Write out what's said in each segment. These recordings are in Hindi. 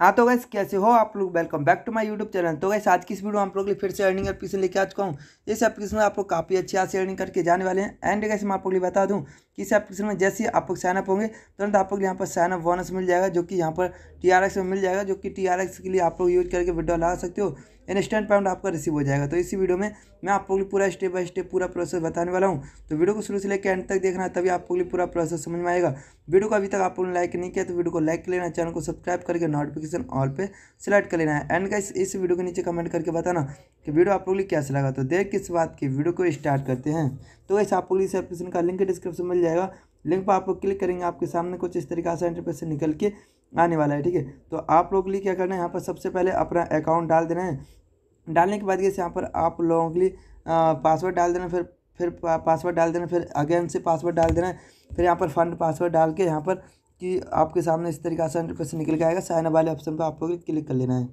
हाँ तो गैस कैसे हो आप लोग welcome back to my YouTube channel तो गैस आज की इस वीडियो में आप लोग फिर से अर्निंग एप्लीकेशन लेके आ चुका हूँ इस एप्लीकेशन में आप लोग काफ़ी अच्छी से अर्निंग करके जाने वाले हैं एंड गैस मैं आप लोग बता दूँ कि इस एप्लीकेशन में जैसे आप लोग साइनअप होंगे तुरंत आप लोग यहाँ पर साइनअप बोनस मिल जाएगा जो कि यहाँ पर टी में मिल जाएगा जो कि टी के लिए आप लोग यूज करके वीडियो लगा सकते हो इंस्टेंट पेमेंट आपका रिसीव हो जाएगा तो इसी वीडियो में मैं आपको पूरा स्टेप बाय स्टेप पूरा प्रोसेस बताने वाला हूँ तो वीडियो को शुरू से लेकर एंड तक देखना तभी आपको पूरा प्रोसेस समझ में आएगा वीडियो को अभी तक आप लोगों ने लाइक नहीं किया तो वीडियो को लाइक कर लेना चैनल को सब्सक्राइब करके नोटिफिकेशन ऑल पर सेलेक्ट कर लेना है एंड का इस वीडियो के नीचे कमेंट करके बताना कि वीडियो आप लोग लिए कैसे लगा तो देख किस बात की वीडियो को स्टार्ट करते हैं तो वैसे आप लोग इस एप्लीकेशन का लिंक डिस्क्रिप्शन मिल जाएगा लिंक पर आप लोग क्लिक करेंगे आपके सामने कुछ इस तरीके से इंटरफेस से निकल के आने वाला है ठीक है तो आप लोग के लिए क्या करना है यहाँ पर सबसे पहले अपना अकाउंट डाल देना है डालने के बाद जैसे यहाँ पर आप लोगों के लिए पासवर्ड डाल देना फिर फिर पासवर्ड डाल देना फिर अगेन से पासवर्ड डाल देना फिर यहाँ पर फंड पासवर्ड डाल के यहाँ पर कि आपके सामने इस तरीके से निकल के आएगा साइन वाले ऑप्शन पर आपको क्लिक कर लेना है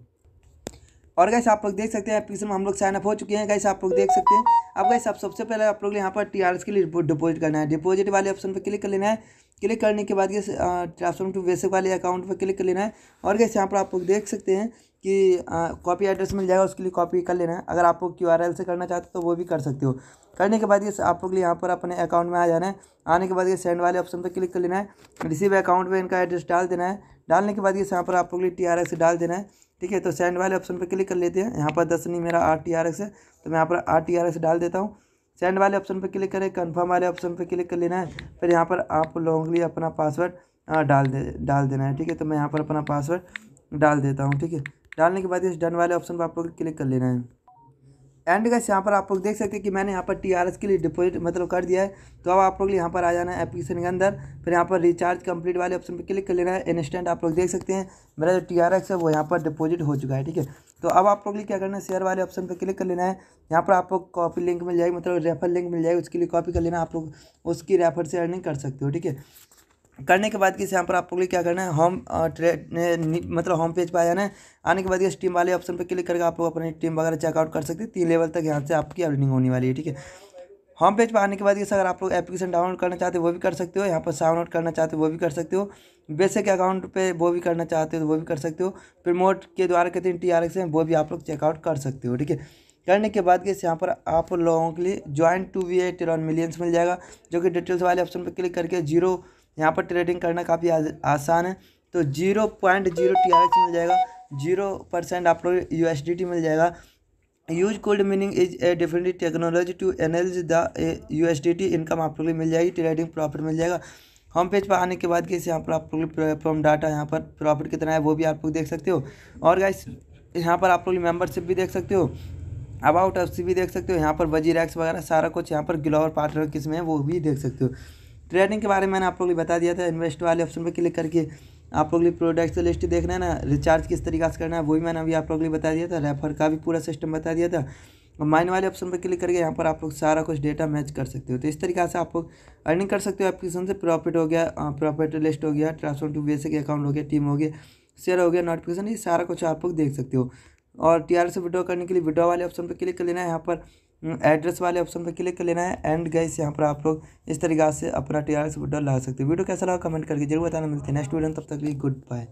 और गैस आप लोग देख सकते हैं एप्लीकेशन में हम लोग साइनअप हो चुके हैं गैस आप लोग देख सकते हैं अब गैस आप सबसे पहले आप लोग यहाँ पर टी के लिए डिपोजिट करना है डिपोजिट वाले ऑप्शन पर क्लिक कर लेना है क्लिक करने के बाद गैस ट्रांसफर टू बेसिक वाले अकाउंट पर क्लिक कर लेना है और गैस यहाँ पर आप लोग देख सकते हैं कि कॉपी एड्रेस मिल जाएगा उसके लिए कॉपी कर लेना है अगर आप लोग क्यू से करना चाहते हो तो वो भी कर सकते हो करने के बाद ये आप लोग यहाँ पर अपने अकाउंट में आ जाना है आने के बाद ये सेंड वाले ऑप्शन पर क्लिक कर लेना है रिसीव अकाउंट में इनका एड्रेस डाल देना है डालने के बाद ये यहाँ पर आप लोग टी आर डाल देना है ठीक है तो सेंड वाले ऑप्शन पर क्लिक कर लेते हैं यहाँ पर दस नहीं मेरा आर टी आर एक्स है तो मैं यहाँ पर आर टी आर एक्स डाल देता हूँ सेंड वाले ऑप्शन पर क्लिक करें कन्फर्म वाले ऑप्शन पर क्लिक कर लेना है फिर यहाँ पर आप लोगों के लिए अपना पासवर्ड डाल दे डाल देना है ठीक है तो मैं यहाँ पर अपना पासवर्ड डाल देता हूँ ठीक है डालने के बाद इस डन वाले ऑप्शन पर आपको क्लिक कर लेना है एंड गैस यहाँ पर आप लोग देख सकते हैं कि मैंने यहाँ पर टीआरएस के लिए डिपोजिट मतलब कर दिया है तो अब आप लोग यहाँ पर आ जाना है एप्लीकेशन के अंदर फिर यहाँ पर रिचार्ज कंप्लीट वाले ऑप्शन पर क्लिक कर लेना है इंस्टेंट आप लोग देख सकते हैं मेरा जो टी है वो यहाँ पर डिपोजिट हो चुका है ठीक है तो अब आप लोग क्या करना है शेयर वाले ऑप्शन पर क्लिक कर लेना है यहाँ पर आप लोग कॉपी लिंक मिल जाएगी मतलब रेफर लिंक मिल जाएगी उसके लिए कॉपी कर लेना आप लोग उसकी रेफर से अर्निंग कर सकते हो ठीक है करने के बाद किस यहाँ पर आपको लिए क्या करना है होम ट्रेड uh, मतलब होम पेज पर आ जाना है आने के बाद इस टीम वाले ऑप्शन पर क्लिक करके आप लोग अपनी टीम वगैरह चेकआउट कर सकते हैं तीन लेवल तक यहाँ से आपकी अर्निंग होने वाली है ठीक है होम पेज पर आने के बाद जैसे अगर आप लोग एप्लीकेशन डाउनलोड करना चाहते हो वो भी कर सकते हो यहाँ पर साउन आउट करना चाहते हो वो भी कर सकते हो बेसिक अकाउंट पे वो भी करना चाहते हो तो वो भी कर सकते हो प्रमोट के द्वारा कहते हैं टी आर एक्स वो भी आप लोग चेकआउट कर सकते हो ठीक है करने के बाद किस यहाँ पर आप लोगों के लिए ज्वाइन टू वी ए टेरॉन मिलियंस मिल जाएगा जो कि डिटेल्स वाले ऑप्शन पर क्लिक करके जीरो यहाँ पर ट्रेडिंग करना काफ़ी आसान है तो zero point zero T R H मिल जाएगा जीरो परसेंट आप लोग यू एस डी टी मिल जाएगा use called meaning is a different technology to analyse the U S D T income आप लोग मिल जाएगी ट्रेडिंग प्रॉफिट मिल जाएगा होम पेज पर आने के बाद कैसे यहाँ पर आप लोग डाटा यहाँ पर प्रॉफिट कितना है वो भी आप लोग देख सकते हो और गाइस यहाँ पर आप लोग मेम्बरशिप भी देख सकते हो अबाउट अप्स भी देख सकते हो यहाँ पर बजी रैक्स वगैरह सारा कुछ यहाँ पर ग्लोवर पार्टनर किस में है वो भी देख सकते हो ट्रेडिंग के बारे में मैंने आप लोग बता दिया था इन्वेस्ट वाले ऑप्शन पर क्लिक करके आप लोग प्रोडक्ट्स लिस्ट देखना है ना रिचार्ज किस तरीके से करना है वही मैंने अभी आप लोग बता दिया था रेफर का भी पूरा सिस्टम बता दिया था और माइन वाले ऑप्शन पर क्लिक करके यहाँ पर आप लोग सारा कुछ डेटा मैच कर सकते हो तो इस तरीके से आप लोग अर्निंग कर सकते हो एप्लीकेशन से प्रॉफिट हो गया प्रॉफिट लिस्ट हो गया ट्रांसफर टू बेसिक अकाउंट हो गया टीम हो गया शेयर हो गया नोटिफिकेशन ये सारा कुछ आप लोग देख सकते हो और टी आर से विड्रॉ करने के लिए विड्रॉ वाले ऑप्शन पर क्लिक कर लेना है यहाँ पर एड्रेस हम्म, वाले ऑप्शन पर क्लिक कर लेना है एंड गैस यहाँ पर आप लोग इस तरीके से अपना टी आर एस वीडियो ला सकते हैं वीडियो कैसा लगा कमेंट करके जरूर बताना मिलते हैं नेक्स्ट वीडियो तब तक गुड बाय